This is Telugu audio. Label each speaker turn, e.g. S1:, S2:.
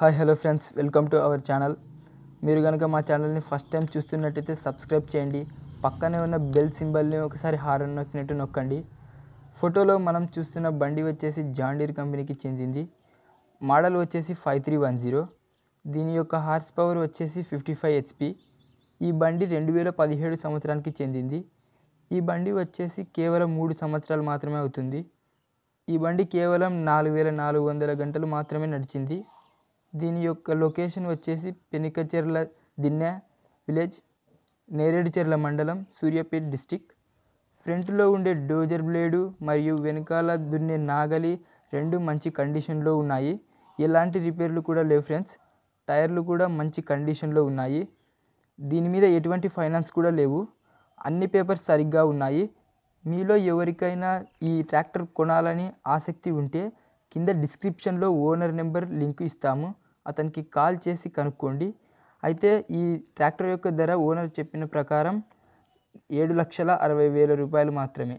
S1: hi hello friends welcome to our channel మీరు కనుక మా ఛానల్ని ఫస్ట్ టైం చూస్తున్నట్టయితే సబ్స్క్రైబ్ చేయండి పక్కనే ఉన్న బెల్ సింబల్ని ఒకసారి హారన్ నొక్కినట్టు నొక్కండి ఫోటోలో మనం చూస్తున్న బండి వచ్చేసి జాండీర్ కంపెనీకి చెందింది మోడల్ వచ్చేసి ఫైవ్ త్రీ వన్ జీరో దీని యొక్క హార్స్ పవర్ వచ్చేసి ఫిఫ్టీ ఫైవ్ హెచ్పి ఈ బండి రెండు వేల పదిహేడు సంవత్సరానికి చెందింది ఈ బండి వచ్చేసి కేవలం మూడు సంవత్సరాలు మాత్రమే అవుతుంది ఈ బండి కేవలం నాలుగు వేల నాలుగు వందల గంటలు మాత్రమే నడిచింది దీని యొక్క లొకేషన్ వచ్చేసి పెనికచెర్ల దిన్నె విలేజ్ నేరేడుచెర్ల మండలం సూర్యాపేట్ డిస్టిక్ ఫ్రంట్లో ఉండే డోజర్ బ్లేడు మరియు వెనకాల దున్నే నాగలి రెండు మంచి కండిషన్లో ఉన్నాయి ఎలాంటి రిపేర్లు కూడా లేవు ఫ్రెండ్స్ టైర్లు కూడా మంచి కండిషన్లో ఉన్నాయి దీని మీద ఎటువంటి ఫైనాన్స్ కూడా లేవు అన్ని పేపర్స్ సరిగ్గా ఉన్నాయి మీలో ఎవరికైనా ఈ ట్రాక్టర్ కొనాలని ఆసక్తి ఉంటే కింద డిస్క్రిప్షన్లో ఓనర్ నెంబర్ లింక్ ఇస్తాము అతనికి కాల్ చేసి కనుక్కోండి అయితే ఈ ట్రాక్టర్ యొక్క ధర ఓనర్ చెప్పిన ప్రకారం ఏడు లక్షల అరవై వేల రూపాయలు మాత్రమే